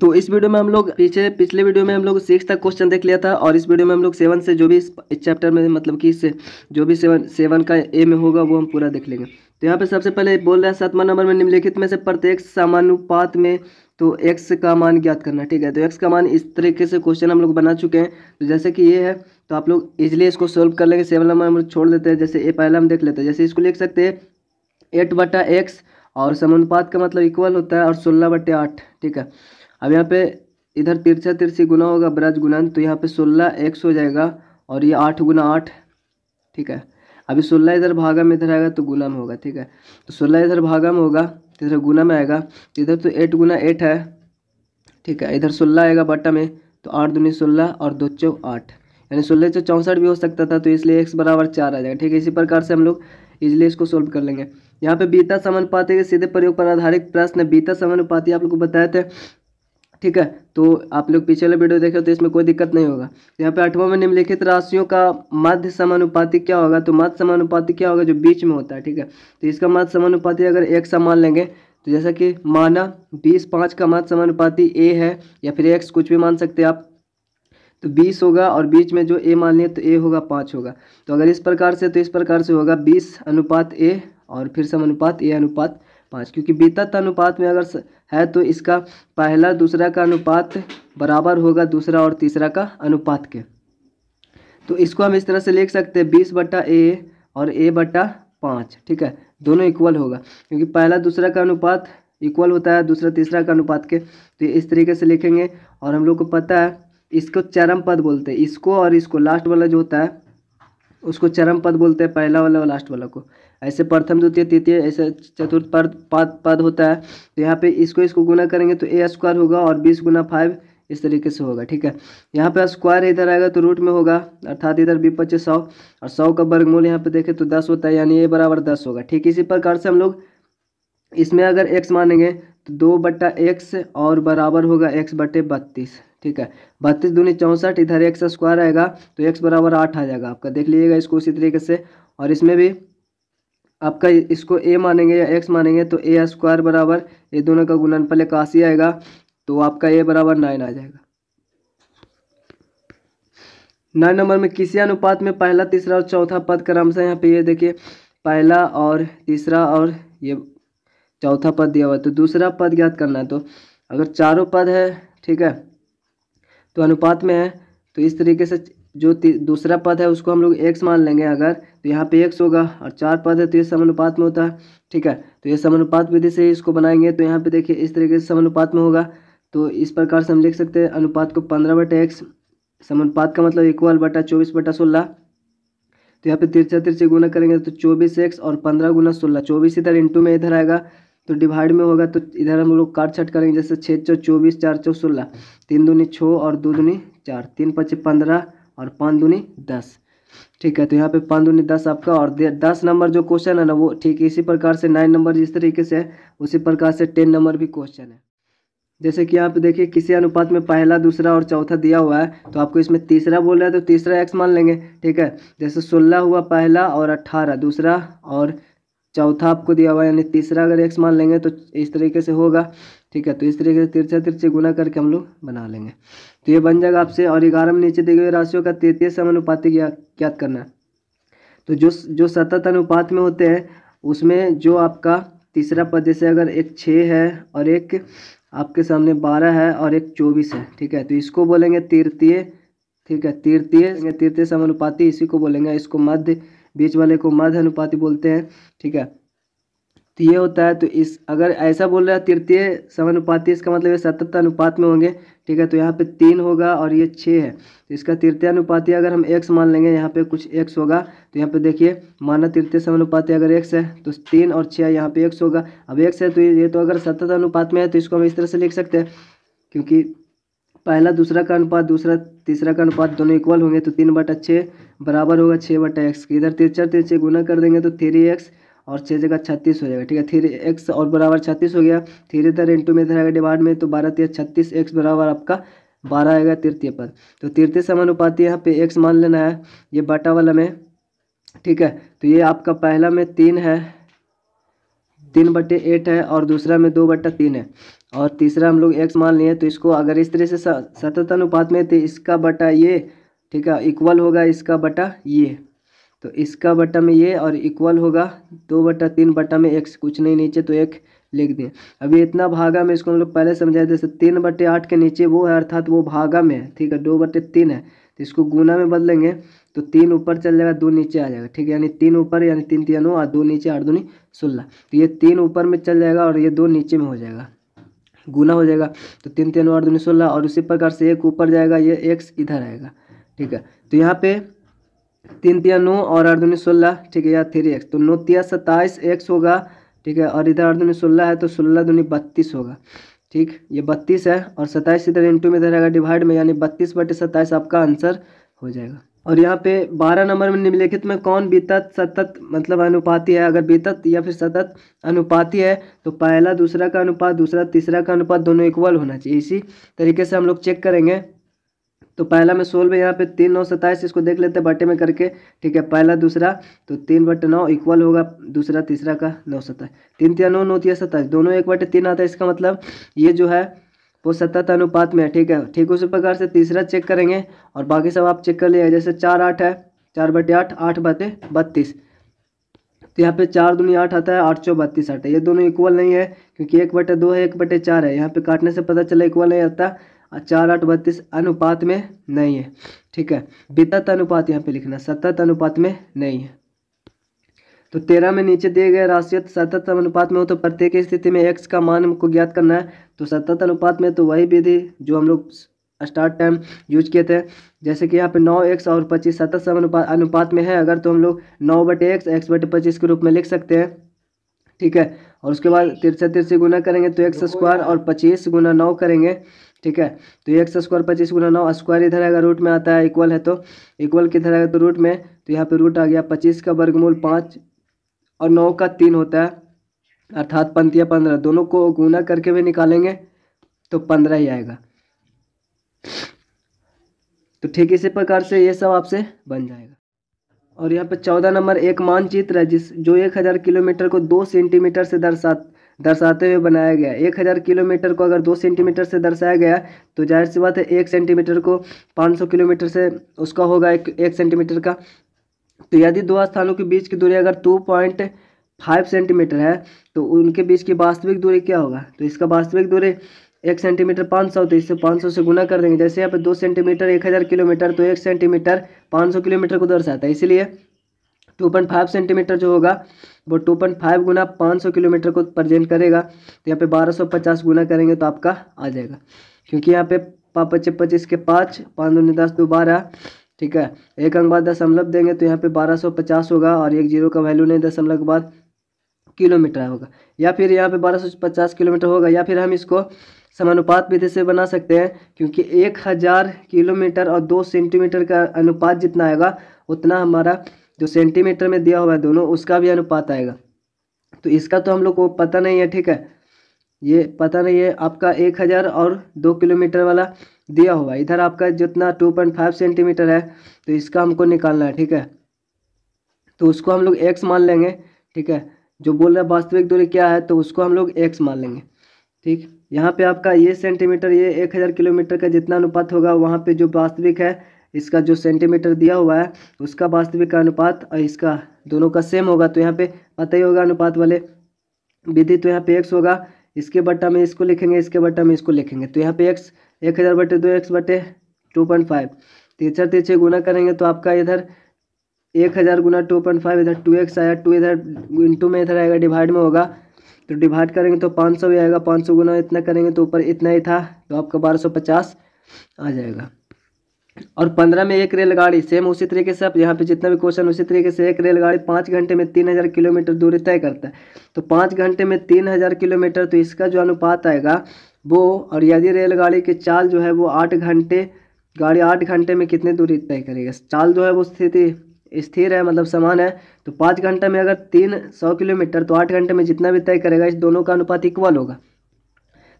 तो इस वीडियो में हम लोग पीछे पिछले वीडियो में हम लोग सिक्स तक क्वेश्चन देख लिया था और इस वीडियो में हम लोग सेवन से जो भी इस चैप्टर में मतलब कि इस जो भी सेवन सेवन का ए में होगा वो हम पूरा देख लेंगे तो यहाँ पे सबसे पहले बोल रहा है सातवा नंबर में निम्नलिखित में से प्रत्येक सामानुपात में तो एक्स का मान ज्ञात करना ठीक है तो एक्स का मान इस तरीके से क्वेश्चन हम लोग बना चुके हैं तो जैसे कि ये है तो आप लोग इजिली इसको सोल्व कर लेंगे सेवन नंबर हम लोग छोड़ देते हैं जैसे ए पहला हम देख लेते हैं जैसे इसको लिख सकते हैं एट बटा एक्स और समानुपात का मतलब इक्वल होता है और सोलह बटे आठ ठीक है अब यहाँ पे इधर तिरछा तिरछी गुना होगा ब्रज गुणन तो यहाँ पे सोलह एक्स हो जाएगा और ये आठ गुना आठ ठीक है अभी सोलह इधर भागा में इधर आएगा तो गुना में होगा ठीक है तो सोलह इधर भागा में होगा तो इधर गुना में आएगा तो इधर तो एट गुना एट है ठीक है इधर सोलह आएगा बट्टा में तो आठ दूनी सोलह और दो चौ आठ यानी सोलह चौ चौंसठ भी हो सकता था तो इसलिए एक्स बराबर चार आ जाएगा ठीक है इसी प्रकार से हम लोग इजिली इसको सोल्व कर लेंगे यहाँ पे बीता समानुपाती के सीधे प्रयोग पर आधारित प्रश्न बीता समानुपाती आप लोग को बताए थे ठीक है तो आप लोग पीछे वाला वीडियो देखे तो इसमें कोई दिक्कत नहीं होगा तो यहाँ पे आठवां में निम्नलिखित राशियों का मध्य समानुपाति क्या होगा तो मध्य समानुपाति क्या होगा जो बीच में होता है ठीक है तो इसका मध्य समानुपाति अगर एक समान लेंगे तो जैसा कि माना बीस पाँच का मध्य समानुपाति ए है या फिर एक्स कुछ भी मान सकते आप तो बीस होगा और बीच में जो ए मान लिया तो ए होगा पाँच होगा तो अगर इस प्रकार से तो इस प्रकार से होगा बीस अनुपात ए और फिर समानुपात ए अनुपात पाँच क्योंकि वित्त अनुपात में अगर है तो इसका पहला दूसरा का अनुपात बराबर होगा दूसरा और तीसरा का अनुपात के तो इसको हम इस तरह से लिख सकते हैं बीस बट्टा ए और ए बट्टा पाँच ठीक है दोनों इक्वल होगा क्योंकि पहला दूसरा का अनुपात इक्वल होता है दूसरा तीसरा का अनुपात के तो इस तरीके से लिखेंगे और हम लोग को पता है इसको चरम पद बोलते हैं इसको और इसको लास्ट वाला जो होता है उसको चरम पद बोलते हैं पहला वाला और लास्ट वाला को ऐसे प्रथम द्वितीय तृतीय ऐसे चतुर्थ पद पद पद होता है तो यहाँ पे इसको इसको गुना करेंगे तो ए स्क्वायर होगा और बीस गुना फाइव इस तरीके से होगा ठीक है यहाँ पे स्क्वायर इधर आएगा तो रूट में होगा अर्थात इधर बी पच्चीस सौ और सौ का वर्गमूल यहाँ पे देखें तो दस होता है यानी ए बराबर दस होगा ठीक इसी प्रकार से हम लोग इसमें अगर एक्स मानेंगे तो दो बट्टा एक्स और बराबर होगा एक्स बटे बत्तीस ठीक है बत्तीस दूनी चौंसठ इधर एक्स स्क्वायर आएगा तो एक्स बराबर आठ आ जाएगा आपका देख लीजिएगा इसको उसी तरीके से और इसमें भी आपका इसको ए मानेंगे या एक्स मानेंगे तो ए स्क्वायर बराबर ये दोनों का गुणन पहले काशी आएगा तो आपका ए बराबर नाइन आ जाएगा नाइन नंबर में किसी अनुपात में पहला तीसरा और चौथा पद क्रम से यहाँ पे ये देखिए पहला और तीसरा और ये चौथा पद दिया हुआ है तो दूसरा पद ज्ञात करना है तो अगर चारों पद है ठीक है तो अनुपात में है तो इस तरीके से जो दूसरा पद है उसको हम लोग एक्स मान लेंगे अगर तो यहाँ पे एक्स होगा और चार पद है तो ये समानुपात में होता है ठीक है तो ये समानुपात विधि से इसको बनाएंगे तो यहाँ पे देखिए इस तरीके से समानुपात में होगा तो इस प्रकार से हम लिख सकते हैं अनुपात को पंद्रह बटे एक्स समानुपात का मतलब इक्वल बटा चौबीस बटा सोलह तो यहाँ पे तिरछा तिरछे गुना करेंगे तो चौबीस एक्स और पंद्रह गुना सोलह चौबीस इधर इंटू में इधर आएगा तो डिवाइड में होगा तो इधर हम लोग काट छट करेंगे जैसे छः चौ चौबीस चार चौ सोलह तीन दूनी छः और दो दूनी चार तीन पच्चीस पंद्रह और पाँच दूनी दस ठीक है तो यहाँ पे पाँच दूनी दस आपका और दस नंबर जो क्वेश्चन है ना वो ठीक है इसी प्रकार से नाइन नंबर जिस तरीके से है उसी प्रकार से टेन नंबर भी क्वेश्चन है जैसे कि यहाँ पे देखिए किसी अनुपात में पहला दूसरा और चौथा दिया हुआ है तो आपको इसमें तीसरा बोल रहा है तो तीसरा एक्स मान लेंगे ठीक है जैसे सोलह हुआ पहला और अट्ठारह दूसरा और चौथा आपको दिया हुआ है यानी तीसरा अगर एक्स मान लेंगे तो इस तरीके से होगा ठीक है तो इस तरीके से तिरछा तिरछे गुना करके हम लोग बना लेंगे तो ये बन जाएगा आपसे और ग्यारह में नीचे दी गई राशियों का तृतीय समानुपातिक ज्ञात करना है तो जो जो सतत अनुपात में होते हैं उसमें जो आपका तीसरा पद जैसे अगर एक छः है और एक आपके सामने बारह है और एक चौबीस है ठीक है तो इसको बोलेंगे तृतीय ठीक है तृतीय तृतीय समानुपाती इसी को बोलेंगे इसको मध्य बीच वाले को मध्य अनुपाति बोलते हैं ठीक है तो ये होता है तो इस अगर ऐसा बोल रहा है तृतीय समानुपाति इसका मतलब ये सतत अनुपात में होंगे ठीक है तो यहाँ पे तीन होगा और ये छः है तो इसका तृतीय अनुपाति अगर हम एक्स मान लेंगे यहाँ पे कुछ एक्स होगा तो यहाँ पे देखिए माना तृतीय समानुपाति अगर एक्स है तो तीन और छः यहाँ पे एक्स होगा अब एक्स है तो ये तो अगर सतत अनुपात में है तो इसको हम इस तरह से लिख सकते हैं क्योंकि पहला दूसरा का अनुपात दूसरा तीसरा का अनुपात दोनों इक्वल होंगे तो तीन बटा छः बराबर होगा छः बटा एक्स की इधर तिरचर चार तीन छः गुना कर देंगे तो थ्री एक्स और छः जगह छत्तीस हो जाएगा ठीक है थ्री एक्स और बराबर छत्तीस हो गया थ्री इधर इंटू में इधर आएगा डिवाइड में तो बारह तीस छत्तीस एक्स बराबर आपका बारह आएगा तृतीय पद तो तृतीय समानुपाती यहाँ पे एक्स मान लेना है ये बाटा वाला में ठीक है तो ये आपका पहला में तीन है तीन बट्टे एट है और दूसरा में दो बट्टा तीन है और तीसरा हम लोग एक्स मान लिए तो इसको अगर इस तरह से सतत अनुपात में तो इसका बटा ये ठीक है इक्वल होगा इसका बटा ये तो इसका बटा में ये और इक्वल होगा दो बटा तीन बटा में एक्स कुछ नहीं नीचे तो एक लिख दें अभी इतना भागा में इसको हम लोग पहले समझाए जैसे तीन बटे आठ के नीचे वो है अर्थात वो भागा में है ठीक है दो बटे तीन है तो इसको गुना में बदलेंगे तो तीन ऊपर चल जाएगा दो नीचे आ जाएगा ठीक है यानी तीन ऊपर यानी तीन तीन और दो नीचे आठ दूनी सोलह तो ये तीन ऊपर में चल जाएगा और ये दो नीचे में हो जाएगा गुना हो जाएगा तो तीन तीन और दूनी सोलह और उसी प्रकार से एक ऊपर जाएगा ये एक्स इधर आएगा ठीक है तो यहाँ पे तीन तिया नौ और आठ दूनी सोलह ठीक है या थ्री एक्स तो नौ तिया सत्ताईस एक्स होगा ठीक है और इधर आठ दूनी सोलह है तो सोलह दूनी बत्तीस होगा ठीक ये बत्तीस है और सत्ताईस इधर इंटू में इधर आएगा डिवाइड में यानी बत्तीस बटे सत्ताईस आपका आंसर हो जाएगा और यहाँ पे बारह नंबर में निम्नलिखित में कौन बीतत सतत मतलब अनुपाती है अगर बीतत या फिर सतत अनुपाती है तो पहला दूसरा का अनुपात दूसरा तीसरा का अनुपात दोनों इक्वल होना चाहिए इसी तरीके से हम लोग चेक करेंगे तो पहला में सोलह यहाँ पे तीन नौ सत्ताईस इसको देख लेते हैं बटे में करके ठीक है पहला दूसरा तो तीन बटे नौ इक्वल होगा दूसरा तीसरा का नौ सत्ताईस तीन तीन नौ नौ तीन सत्ताईस दोनों एक बटे तीन आता है इसका मतलब ये जो है वो सतत अनुपात में है ठीक है ठीक उसी प्रकार से तीसरा चेक करेंगे और बाकी सब आप चेक कर लिया जैसे चार आठ है चार बटे आठ आठ बटे बत्तीस तो यहाँ पे चार दोनों आठ आता है आठ सौ बत्तीस आठ है ये दोनों इक्वल नहीं है क्योंकि एक बटे दो है एक बटे चार है यहाँ पे काटने से पता चला इक्वल नहीं आता चार आठ बत्तीस अनुपात में नहीं है ठीक है बीतत अनुपात यहाँ पे लिखना सतत अनुपात में नहीं है तो तेरह में नीचे दिए गए राशियत तो सतत अनुपात में हो तो प्रत्येक स्थिति में एक्स का मान हमको ज्ञात करना है तो सतत अनुपात में तो वही विधि जो हम लोग स्टार्ट टाइम यूज किए थे जैसे कि यहाँ पे नौ एक्स और पच्चीस सतत समानुपात अनुपात में है अगर तो हम लोग नौ बटे एक्स एक्स बटे पच्चीस के रूप में लिख सकते हैं ठीक है और उसके बाद तिरछे तिरछे गुना करेंगे तो एक्स स्क्वायर और पच्चीस गुना नौ करेंगे ठीक है तो एक्स स्क्वायर पच्चीस गुना नौ स्क्वायर इधर आएगा रूट में आता है इक्वल है तो इक्वल किधर आएगा तो रूट में तो यहाँ पे रूट आ गया पच्चीस का वर्गमूल पाँच और नौ का तीन होता है अर्थात पंथ या पंद्रह दोनों को गुना करके भी निकालेंगे तो पंद्रह ही आएगा तो ठीक इसी प्रकार से ये सब आपसे बन जाएगा और यहाँ पे चौदह नंबर एक मानचित्र है जिस जो एक हज़ार किलोमीटर को दो सेंटीमीटर से दर्शा दर्शाते हुए बनाया गया एक हज़ार किलोमीटर को अगर दो सेंटीमीटर से दर्शाया गया तो जाहिर सी बात है एक सेंटीमीटर को पाँच सौ किलोमीटर से उसका होगा एक एक सेंटीमीटर का तो यदि दो स्थानों के बीच की दूरी अगर टू पॉइंट फाइव सेंटीमीटर है तो उनके बीच की वास्तविक दूरी क्या होगा तो इसका वास्तविक दूरी एक सेंटीमीटर पाँच सौ तो इससे पाँच सौ से गुना कर देंगे जैसे यहाँ पे दो सेंटीमीटर एक हज़ार किलोमीटर तो एक सेंटीमीटर पाँच सौ किलोमीटर को दर्शाता है इसीलिए टू पॉइंट फाइव सेंटीमीटर जो होगा वो टू पॉइंट फाइव गुना पाँच सौ किलोमीटर को प्रजेंट करेगा तो यहाँ पे बारह सौ पचास गुना करेंगे तो आपका आ जाएगा क्योंकि यहाँ पे पच्चीस पच्चीस के पाँच पाँच दो दस दो बारह ठीक है एक अंक बाद दशमलव देंगे तो यहाँ पे 1250 होगा और एक जीरो का वैल्यू नहीं दशमलव के बाद किलोमीटर होगा या फिर यहाँ पे 1250 किलोमीटर होगा या फिर हम इसको समानुपात विधि से बना सकते हैं क्योंकि एक हज़ार किलोमीटर और दो सेंटीमीटर का अनुपात जितना आएगा उतना हमारा जो सेंटीमीटर में दिया हुआ है दोनों उसका भी अनुपात आएगा तो इसका तो हम लोग को पता नहीं है ठीक है ये पता नहीं है आपका एक हज़ार और दो किलोमीटर वाला दिया हुआ है इधर आपका जितना टू पॉइंट फाइव सेंटीमीटर है तो इसका हमको निकालना है ठीक है तो उसको हम लोग एक्स मान लेंगे ठीक है जो बोल रहे वास्तविक दूरी क्या है तो उसको हम लोग एक्स मान लेंगे ठीक यहाँ पे आपका ये सेंटीमीटर ये एक हज़ार किलोमीटर का जितना अनुपात होगा वहाँ पे जो वास्तविक है इसका जो सेंटीमीटर दिया हुआ है उसका वास्तविक अनुपात और इसका दोनों का सेम होगा तो यहाँ पे पता ही होगा अनुपात वाले विधि तो यहाँ पे एक्स होगा इसके बट्टा में इसको लिखेंगे इसके बट्टा में इसको लिखेंगे तो यहाँ पे एक्स एक हज़ार बटे दो एक्स बटे टू पॉइंट फाइव तीसरा तीसरे गुना करेंगे तो आपका इधर एक हज़ार गुना टू पॉइंट फाइव इधर टू एक्स आया टू इधर इंटू में इधर आएगा डिवाइड में होगा तो डिवाइड करेंगे तो पाँच सौ भी आएगा पाँच सौ गुना इतना करेंगे तो ऊपर इतना ही था तो आपका बारह सौ पचास आ जाएगा और पंद्रह में एक रेलगाड़ी सेम उसी तरीके से आप यहाँ पे जितना भी क्वेश्चन उसी तरीके से एक रेलगाड़ी पाँच घंटे में तीन हज़ार किलोमीटर दूरी तय करता है तो पाँच घंटे में तीन हज़ार किलोमीटर तो इसका जो अनुपात आएगा वो और यदि रेलगाड़ी की चाल जो है वो आठ घंटे गाड़ी आठ घंटे में कितने दूरी तय करेगा चाल जो है वो स्थिति स्थिर है मतलब समान है तो पाँच घंटे में अगर तीन सौ किलोमीटर तो आठ घंटे में जितना भी तय करेगा इस दोनों का अनुपात इक्वल होगा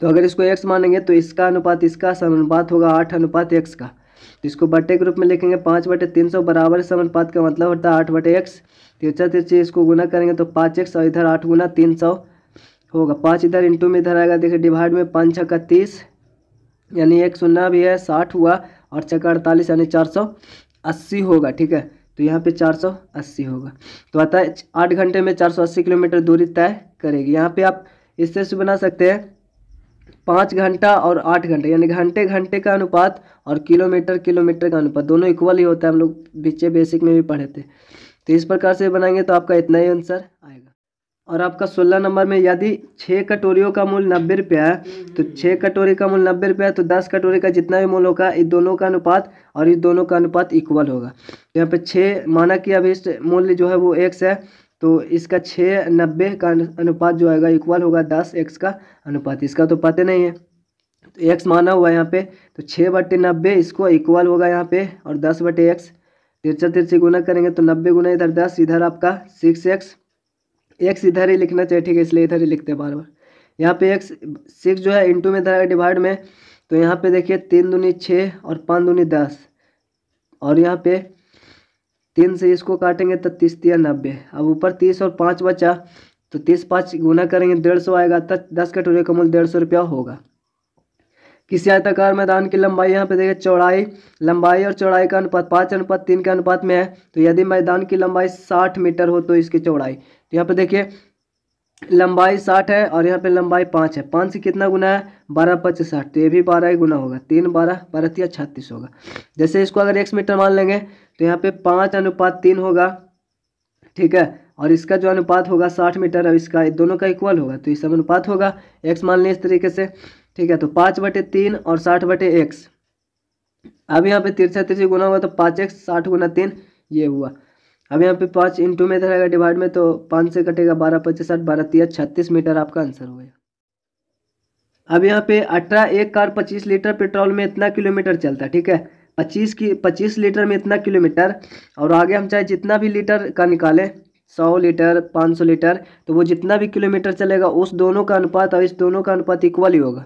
तो अगर इसको एक्स मानेंगे तो इसका अनुपात इसका समानुपात होगा आठ अनुपात एक्स का तो इसको बटे के रूप में लिखेंगे पाँच बटे तीन सौ बराबर समानुपात का मतलब होता है आठ बटे एक्स तिरछा तिरछी इसको गुना करेंगे तो पाँच एक्स और इधर आठ गुना तीन सौ तो होगा पाँच इधर इंटू में इधर आएगा देखिए डिवाइड में पाँच छः का तीस यानी एक शून्य भी है साठ हुआ और छः अड़तालीस यानी चार सौ अस्सी होगा ठीक है तो यहाँ पे अस्सी होगा तो आता है आठ घंटे में चार सौ अस्सी किलोमीटर दूरी तय करेगी यहाँ पे आप इससे से बना सकते हैं पाँच घंटा और आठ घंटे यानी घंटे घंटे का अनुपात और किलोमीटर किलोमीटर का अनुपात दोनों इक्वल ही होता है हम लोग बीचे बेसिक में भी पढ़े थे तो इस प्रकार से बनाएंगे तो आपका इतना ही आंसर आएगा और आपका सोलह नंबर में यदि छः कटोरियों का मूल नब्बे रुपया है तो छः कटोरी का मूल नब्बे रुपया है तो दस कटोरी का जितना भी मूल होगा इन दोनों का अनुपात और इन दोनों का अनुपात इक्वल होगा तो यहाँ पे छः माना कि अभिष्ट मूल्य जो है वो एक्स है तो इसका छः नब्बे का अनुपात जो आएगा इक्वल होगा दस एक्स का अनुपात इसका तो पता नहीं है तो एक्स माना हुआ है यहाँ पे तो छः बटे नब्बे इसको इक्वल होगा यहाँ पे और दस बटे एक्स तिरछा तिरछी गुना करेंगे तो नब्बे गुना इधर दस इधर आपका सिक्स एक्स एक्स इधर ही लिखना चाहिए ठीक है इसलिए इधर ही लिखते हैं बार बार यहाँ पे एक्स सिक्स जो है इंटू में इधर डिवाइड में तो यहाँ पे देखिए तीन दूनी छः और पाँच दूनी दस और यहाँ पे तीन से इसको काटेंगे तो तीस तीन नब्बे अब ऊपर तीस और पाँच बचा तो तीस पाँच गुना करेंगे डेढ़ सौ आएगा तब तो दस कटोरे का मूल डेढ़ सौ रुपया होगा किसी आयताकार मैदान की लंबाई यहाँ पे देखिए चौड़ाई लंबाई और चौड़ाई का अनुपात पाँच अनुपात तीन के अनुपात में है तो यदि मैदान की लंबाई साठ मीटर हो तो इसकी चौड़ाई तो यहाँ पे देखिए लंबाई साठ है और यहाँ पे लंबाई पाँच है पाँच से कितना गुना है बारह पच्चीस साठ तो ये भी बारह ही गुना होगा तीन बारह बारह छत्तीस होगा जैसे इसको अगर एक्स मीटर मान लेंगे तो यहाँ पे पाँच अनुपात तीन होगा ठीक है और इसका जो अनुपात होगा साठ मीटर और इसका दोनों का इक्वल होगा तो इस अनुपात होगा एक्स मान लें इस तरीके से ठीक है तो पाँच बटे तीन और साठ बटे एक्स अब यहाँ पे तिरछा तिरछी गुना हुआ तो पाँच एक्स साठ गुना तीन ये हुआ अब यहाँ पे पाँच इंटू में रहेगा डिवाइड में तो पाँच से कटेगा बारह पच्चीस साठ बारह तीस छत्तीस मीटर आपका आंसर हो गया अब यहाँ पे अठारह एक कार पच्चीस लीटर पेट्रोल में इतना किलोमीटर चलता है ठीक है पच्चीस की पच्चीस लीटर में इतना किलोमीटर और आगे हम चाहे जितना भी लीटर का निकालें सौ लीटर पाँच सौ लीटर तो वो जितना भी किलोमीटर चलेगा उस दोनों का अनुपात और इस दोनों का अनुपात इक्वल ही होगा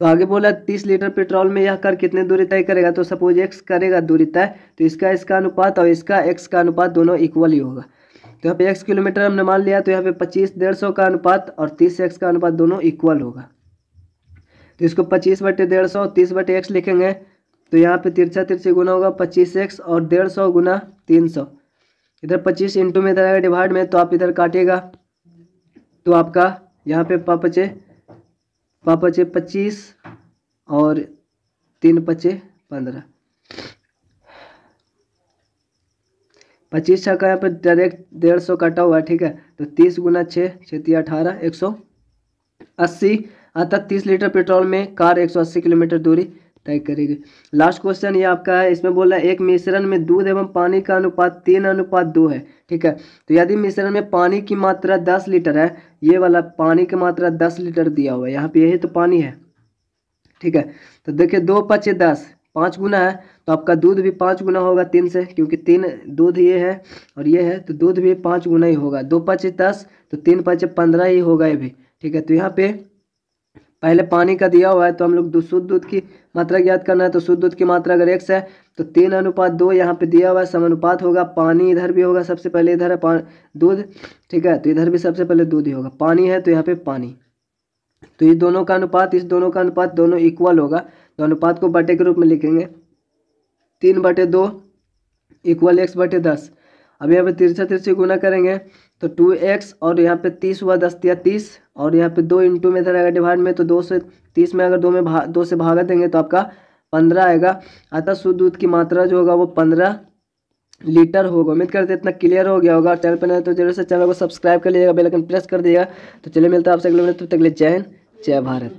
तो आगे बोला तीस लीटर पेट्रोल में यह कर कितने दूरी तय करेगा तो सपोज एक्स करेगा दूरी तय तो इसका इसका अनुपात और इसका एक्स का अनुपात दोनों इक्वल ही होगा तो यहाँ पे एक्स किलोमीटर हमने मान लिया तो यहाँ पे पच्चीस डेढ़ सौ का अनुपात और तीस एक्स का अनुपात दोनों इक्वल होगा तो इसको पच्चीस बटे डेढ़ सौ तीस बटे एक्स लिखेंगे तो यहाँ पे तिरछा तिरछी गुना होगा पच्चीस एक्स और डेढ़ सौ गुना तीन सौ इधर पच्चीस इंटू में इधर आएगा डिवाइड में तो आप इधर काटिएगा तो आपका यहाँ पे पचे पाँच पचे पच्चीस और तीन पचे पंद्रह पच्चीस छः का यहाँ पर डायरेक्ट डेढ़ सौ कटा हुआ ठीक है तो तीस गुना छः छती अठारह एक सौ अस्सी अर्थात तीस लीटर पेट्रोल में कार एक सौ अस्सी किलोमीटर दूरी तय करेगी लास्ट क्वेश्चन ये आपका है इसमें बोल रहा है एक मिश्रण में दूध एवं पानी का अनुपात तीन अनुपात दो है ठीक है तो यदि मिश्रण में पानी की मात्रा दस लीटर है ये वाला पानी की मात्रा दस लीटर दिया हुआ है यहाँ पे यही तो पानी है ठीक है तो देखिए दो पचे दस पाँच गुना है तो आपका दूध भी पाँच गुना होगा तीन से क्योंकि तीन दूध ये है और ये है तो दूध भी पाँच गुना ही होगा दो पचे दस तो तीन पचे पंद्रह ही होगा ये भी ठीक है तो यहाँ पे पहले पानी का दिया हुआ है तो हम लोग शुद्ध दूध की मात्रा ज्ञात करना है तो शुद्ध दूध की मात्रा अगर एक है तो तीन अनुपात दो यहाँ पे दिया हुआ है समानुपात होगा पानी इधर भी होगा सबसे पहले इधर है दूध ठीक है तो इधर भी सबसे पहले दूध ही होगा पानी है तो यहाँ पे पानी तो ये दोनों का अनुपात इस दोनों का अनुपात दोनों इक्वल होगा तो अनुपात को बटे के रूप में लिखेंगे तीन बटे दो इक्वल एक्स बटे दस अब यहाँ पे तिरछा तिरछी गुना करेंगे तो टू एक्स और यहाँ पे तीस हुआ दस दिया तीस और यहाँ पे दो इंटू में रहेगा डिवाइड में तो दो से तीस में अगर दो में भा दो से भागा देंगे तो आपका पंद्रह आएगा अतः शुद्ध दूध की मात्रा जो होगा वो पंद्रह लीटर होगा उम्मीद करते इतना क्लियर हो गया होगा चैनल पर नहीं तो जरूर से चैनल को सब्सक्राइब कर लीजिएगा बेलकन प्रेस कर दिएगा तो चलिए मिलता है आपसे अगले मिनट तब तक ले जय जय भारत